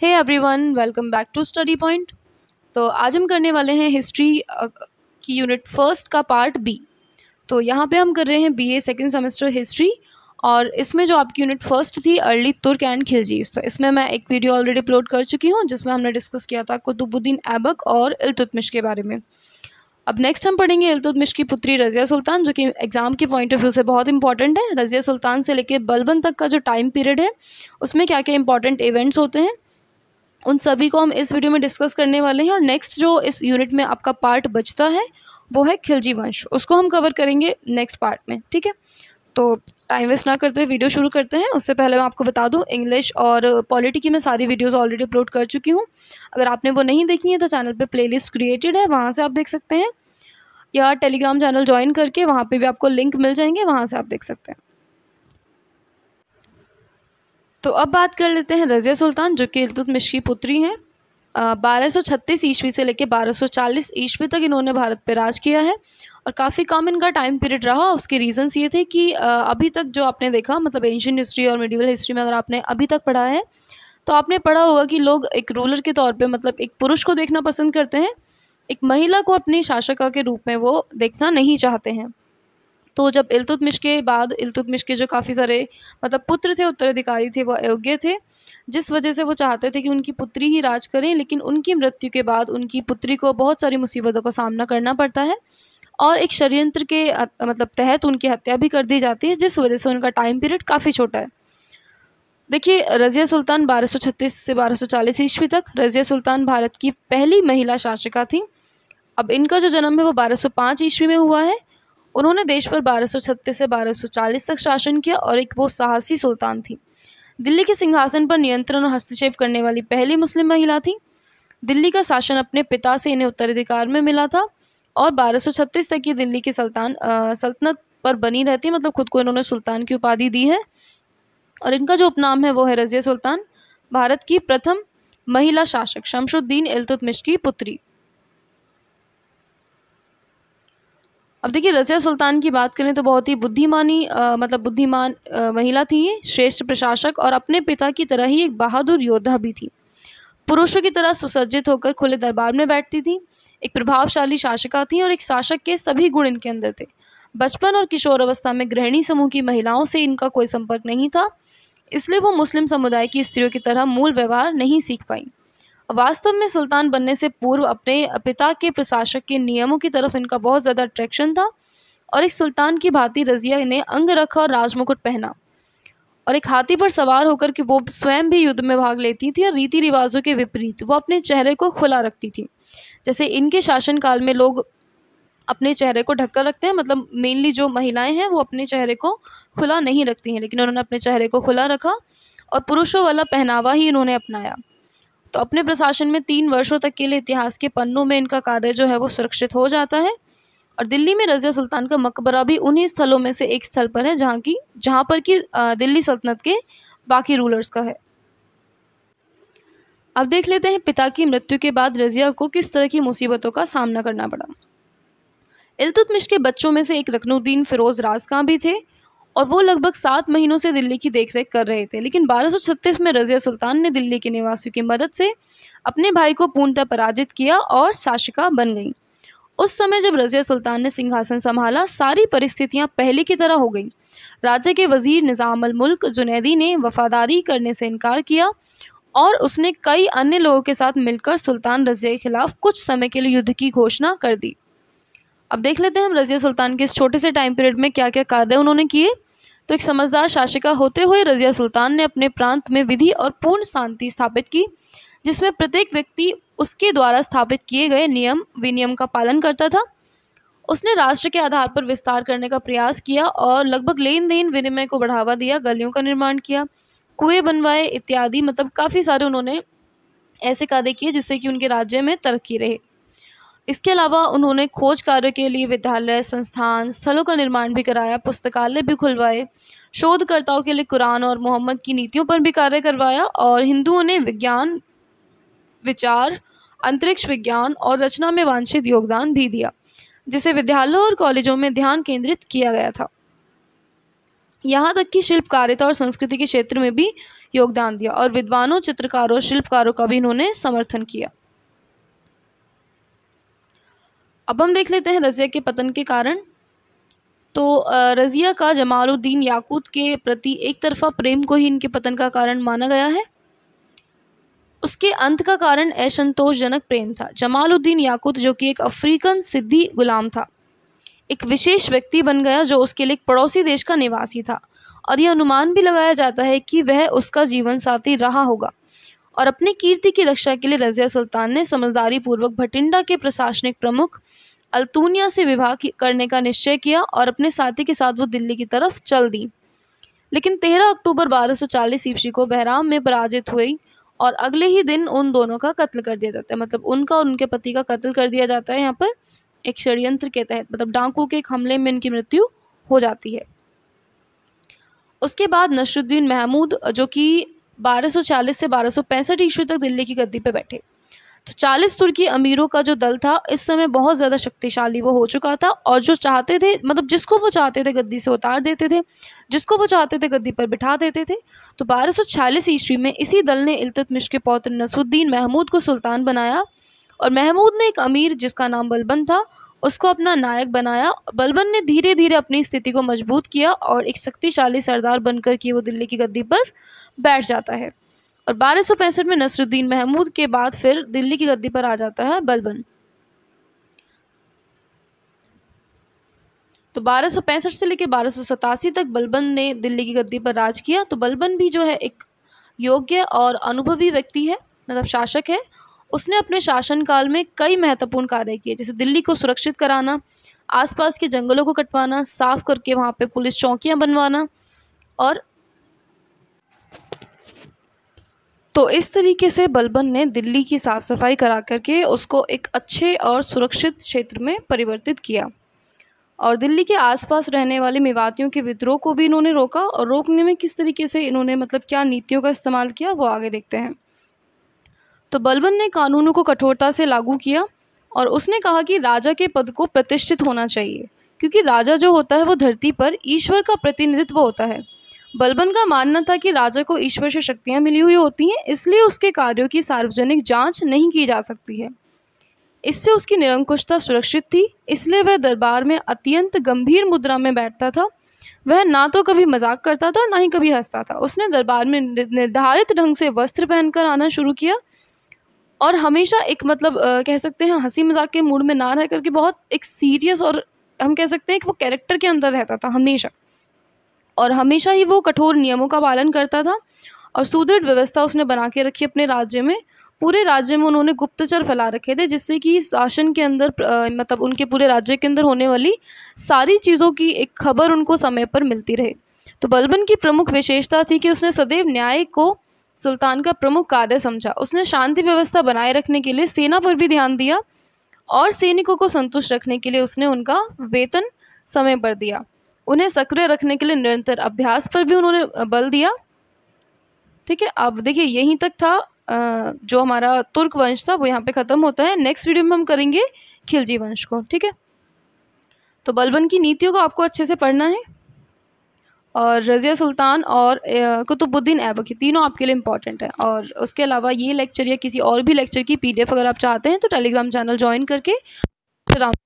hey everyone welcome back to study point तो आज हम करने वाले हैं हिस्ट्री की यूनिट फर्स्ट का पार्ट बी तो यहाँ पे हम कर रहे हैं B A second semester history और इसमें जो आपकी यूनिट फर्स्ट थी अर्ली तुर्क एंड खिलजी तो इसमें मैं एक वीडियो ऑलरेडी अपलोड कर चुकी हूँ जिसमें हमने डिस्कस किया था कुतुबुद्दीन ऐबक और इलतुतमिश के बारे में अब नेक्स्ट हम पढ़ेंगे इलतुतमिश की पुत्री रज़िया सुल्तान जो कि एग्ज़ाम के पॉइंट ऑफ व्यू से बहुत इंपॉर्टेंट है रज़िया सुल्तान से लेकर बलबन तक का जो टाइम पीरियड है उसमें क्या क्या इंपॉर्टेंट इवेंट्स होते हैं उन सभी को हम इस वीडियो में डिस्कस करने वाले हैं और नेक्स्ट जो इस यूनिट में आपका पार्ट बचता है वो है खिलजी वंश उसको हम कवर करेंगे नेक्स्ट पार्ट में ठीक है तो टाइम वेस्ट ना करते हुए वीडियो शुरू करते हैं उससे पहले मैं आपको बता दूं इंग्लिश और पॉलिटी की मैं सारी वीडियोस ऑलरेडी अपलोड कर चुकी हूं अगर आपने वो नहीं देखी है तो चैनल पे प्लेलिस्ट क्रिएटेड है वहाँ से आप देख सकते हैं या टेलीग्राम चैनल ज्वाइन करके वहाँ पर भी आपको लिंक मिल जाएंगे वहाँ से आप देख सकते हैं तो अब बात कर लेते हैं रज़िया सुल्तान जो कि इल्तुतमिश की पुत्री हैं बारह सौ छत्तीस ईस्वी से लेकर बारह सौ चालीस ईस्वी तक इन्होंने भारत पर राज किया है और काफ़ी कम इनका टाइम पीरियड रहा उसके रीजंस ये थे कि अभी तक जो आपने देखा मतलब एंशियन हिस्ट्री और मेडिवल हिस्ट्री में अगर आपने अभी तक पढ़ा है तो आपने पढ़ा होगा कि लोग एक रूलर के तौर पे मतलब एक पुरुष को देखना पसंद करते हैं एक महिला को अपनी शासका के रूप में वो देखना नहीं चाहते हैं तो जब इल्तुतमिश के बाद इल्तुतमिश के जो काफ़ी सारे मतलब पुत्र थे उत्तराधिकारी थे वो अयोग्य थे जिस वजह से वो चाहते थे कि उनकी पुत्री ही राज करें लेकिन उनकी मृत्यु के बाद उनकी पुत्री को बहुत सारी मुसीबतों का सामना करना पड़ता है और एक षडयंत्र के मतलब तहत उनकी हत्या भी कर दी जाती है जिस वजह से उनका टाइम पीरियड काफ़ी छोटा है देखिए रज़िया सुल्तान 1236 से 1240 ईस्वी तक रज़िया सुल्तान भारत की पहली महिला शासिका थी अब इनका जो जन्म है वो 1205 ईस्वी में हुआ है उन्होंने देश पर 1236 से 1240 तक शासन किया और एक वो साहसी सुल्तान थी दिल्ली के सिंहासन पर नियंत्रण और हस्तक्षेप करने वाली पहली मुस्लिम महिला थी दिल्ली का शासन अपने पिता से इन्हें उत्तराधिकार में मिला था और 1236 तक ये दिल्ली की सल्तान सल्तनत पर बनी रहती मतलब खुद को इन्होंने सुल्तान की उपाधि दी है और इनका जो उपनाम है वो है रज़िया सुल्तान भारत की प्रथम महिला शासक शमशुद्दीन इलतुतमिश की पुत्री अब देखिए रज़िया सुल्तान की बात करें तो बहुत ही बुद्धिमानी मतलब बुद्धिमान महिला थी श्रेष्ठ प्रशासक और अपने पिता की तरह ही एक बहादुर योद्धा भी थी पुरुषों की तरह सुसज्जित होकर खुले दरबार में बैठती थी एक प्रभावशाली शासिका थी और एक शासक के सभी गुण इनके अंदर थे बचपन और किशोर अवस्था में गृहिणी समूह की महिलाओं से इनका कोई संपर्क नहीं था इसलिए वो मुस्लिम समुदाय की स्त्रियों की तरह मूल व्यवहार नहीं सीख पाई वास्तव में सुल्तान बनने से पूर्व अपने पिता के प्रशासक के नियमों की तरफ इनका बहुत ज़्यादा अट्रैक्शन था और एक सुल्तान की भांति रजिया ने अंग रखा और राजमुकुट पहना और एक हाथी पर सवार होकर के वो स्वयं भी युद्ध में भाग लेती थी और रीति रिवाजों के विपरीत वो अपने चेहरे को खुला रखती थी जैसे इनके शासनकाल में लोग अपने चेहरे को ढककर रखते हैं मतलब मेनली जो महिलाएं हैं वो अपने चेहरे को खुला नहीं रखती हैं लेकिन उन्होंने अपने चेहरे को खुला रखा और पुरुषों वाला पहनावा ही इन्होंने अपनाया तो अपने प्रशासन में तीन वर्षों तक के लिए इतिहास के पन्नों में इनका कार्य जो है वो सुरक्षित हो जाता है और दिल्ली में रज़िया सुल्तान का मकबरा भी उन्हीं स्थलों में से एक स्थल पर है जहाँ की जहाँ पर कि दिल्ली सल्तनत के बाकी रूलर्स का है अब देख लेते हैं पिता की मृत्यु के बाद रज़िया को किस तरह की मुसीबतों का सामना करना पड़ा इलतुतमिश के बच्चों में से एक रकनुद्दीन फिरोज़ राज का भी थे और वो लगभग सात महीनों से दिल्ली की देखरेख कर रहे थे लेकिन बारह में रज़िया सुल्तान ने दिल्ली के निवासियों की मदद से अपने भाई को पूर्णतः पराजित किया और शासिका बन गई उस समय जब रज़िया सुल्तान ने सिंहासन संभाला सारी परिस्थितियां पहले की तरह हो गई राज्य के वजीर निज़ाम मुल्क जुनेदी ने वफादारी करने से इनकार किया और उसने कई अन्य लोगों के साथ मिलकर सुल्तान रज़िया के खिलाफ कुछ समय के लिए युद्ध की घोषणा कर दी अब देख लेते हैं हम रज़िया सुल्तान के इस छोटे से टाइम पीरियड में क्या क्या कार्य उन्होंने किए तो एक समझदार शासिका होते हुए रज़िया सुल्तान ने अपने प्रांत में विधि और पूर्ण शांति स्थापित की जिसमें प्रत्येक व्यक्ति उसके द्वारा स्थापित किए गए नियम विनियम का पालन करता था उसने राष्ट्र के आधार पर विस्तार करने का प्रयास किया और लगभग लेन देन विनिमय को बढ़ावा दिया गलियों का निर्माण किया कुएं बनवाए इत्यादि मतलब काफ़ी सारे उन्होंने ऐसे कार्य किए जिससे कि उनके राज्य में तरक्की रहे इसके अलावा उन्होंने खोज कार्य के लिए विद्यालय संस्थान स्थलों का निर्माण भी कराया पुस्तकालय भी खुलवाए शोधकर्ताओं के लिए कुरान और मोहम्मद की नीतियों पर भी कार्य करवाया और हिंदुओं ने विज्ञान विचार अंतरिक्ष विज्ञान और रचना में वांछित योगदान भी दिया जिसे विद्यालयों और कॉलेजों में ध्यान केंद्रित किया गया था यहाँ तक कि शिल्पकारिता और संस्कृति के क्षेत्र में भी योगदान दिया और विद्वानों चित्रकारों शिल्पकारों का भी इन्होंने समर्थन किया अब हम देख लेते हैं रज़िया के पतन के कारण तो रज़िया का जमालुद्दीन याकूत के प्रति एक तरफ़ा प्रेम को ही इनके पतन का कारण माना गया है उसके अंत का कारण असंतोषजनक प्रेम था जमालुद्दीन याकूत जो कि एक अफ्रीकन सिद्धि गुलाम था एक विशेष व्यक्ति बन गया जो उसके लिए पड़ोसी देश का निवासी था और यह अनुमान भी लगाया जाता है कि वह उसका जीवन साथी रहा होगा और अपनी कीर्ति की रक्षा के लिए रज़िया सुल्तान ने समझदारी पूर्वक भटिंडा के प्रशासनिक प्रमुख अल्तूनिया से विवाह करने का निश्चय किया और अपने साथी के साथ वो दिल्ली की तरफ चल दी लेकिन 13 अक्टूबर 1240 ईस्वी को बहराम में पराजित हुई और अगले ही दिन उन दोनों का कत्ल कर दिया जाता है मतलब उनका और उनके पति का कत्ल कर दिया जाता है यहाँ पर एक षड्यंत्र के तहत मतलब डाकू के एक हमले में इनकी मृत्यु हो जाती है उसके बाद नशरुद्दीन महमूद जो कि 1240 से 1265 ईस्वी तक दिल्ली की गद्दी पर बैठे तो 40 तुर्की अमीरों का जो दल था इस समय बहुत ज़्यादा शक्तिशाली वो हो चुका था और जो चाहते थे मतलब जिसको वो चाहते थे गद्दी से उतार देते थे जिसको वो चाहते थे गद्दी पर बिठा देते थे तो 1246 ईस्वी में इसी दल ने इल्तुतमिश के पौत्र नसरुद्दीन महमूद को सुल्तान बनाया और महमूद ने एक अमीर जिसका नाम बलबन था उसको अपना नायक बनाया बलबन ने धीरे धीरे अपनी स्थिति को मजबूत किया और एक शक्तिशाली सरदार बनकर के वो दिल्ली की गद्दी पर बैठ जाता है और बारह में नसरुद्दीन महमूद के बाद फिर दिल्ली की गद्दी पर आ जाता है बलबन तो बारह से लेकर बारह तक बलबन ने दिल्ली की गद्दी पर राज किया तो बलबन भी जो है एक योग्य और अनुभवी व्यक्ति है मतलब शासक है उसने अपने शासनकाल में कई महत्वपूर्ण कार्य किए जैसे दिल्ली को सुरक्षित कराना आसपास के जंगलों को कटवाना साफ करके वहाँ पे पुलिस चौकियाँ बनवाना और तो इस तरीके से बलबन ने दिल्ली की साफ सफाई करा करके उसको एक अच्छे और सुरक्षित क्षेत्र में परिवर्तित किया और दिल्ली के आसपास रहने वाले मेवातियों के विद्रोह को भी इन्होंने रोका और रोकने में किस तरीके से इन्होंने मतलब क्या नीतियों का इस्तेमाल किया वो आगे देखते हैं तो बलबन ने कानूनों को कठोरता से लागू किया और उसने कहा कि राजा के पद को प्रतिष्ठित होना चाहिए क्योंकि राजा जो होता है वो धरती पर ईश्वर का प्रतिनिधित्व होता है बलबन का मानना था कि राजा को ईश्वर से शक्तियाँ मिली हुई होती हैं इसलिए उसके कार्यों की सार्वजनिक जांच नहीं की जा सकती है इससे उसकी निरंकुशता सुरक्षित थी इसलिए वह दरबार में अत्यंत गंभीर मुद्रा में बैठता था वह ना तो कभी मजाक करता था और ना ही कभी हंसता था उसने दरबार में निर्धारित ढंग से वस्त्र पहनकर आना शुरू किया और हमेशा एक मतलब आ, कह सकते हैं हंसी मजाक के मूड में ना रह करके बहुत एक सीरियस और हम कह सकते हैं कि वो कैरेक्टर के अंदर रहता था हमेशा और हमेशा ही वो कठोर नियमों का पालन करता था और सुदृढ़ व्यवस्था उसने बना के रखी अपने राज्य में पूरे राज्य में उन्होंने गुप्तचर फैला रखे थे जिससे कि शासन के अंदर आ, मतलब उनके पूरे राज्य के अंदर होने वाली सारी चीज़ों की एक खबर उनको समय पर मिलती रहे तो बलबन की प्रमुख विशेषता थी कि उसने सदैव न्याय को सुल्तान का प्रमुख कार्य समझा उसने शांति व्यवस्था बनाए रखने के लिए सेना पर भी ध्यान दिया और सैनिकों को संतुष्ट रखने के लिए उसने उनका वेतन समय पर दिया उन्हें सक्रिय रखने के लिए निरंतर अभ्यास पर भी उन्होंने बल दिया ठीक है अब देखिए यहीं तक था जो हमारा तुर्क वंश था वो यहाँ पे ख़त्म होता है नेक्स्ट वीडियो में हम करेंगे खिलजी वंश को ठीक है तो बलबन की नीतियों को आपको अच्छे से पढ़ना है और रज़िया सुल्तान और कुतुबुद्दीन ऐबक तीनों आपके लिए इंपॉर्टेंट है और उसके अलावा ये लेक्चर या किसी और भी लेक्चर की पीडीएफ अगर आप चाहते हैं तो टेलीग्राम चैनल ज्वाइन करके राम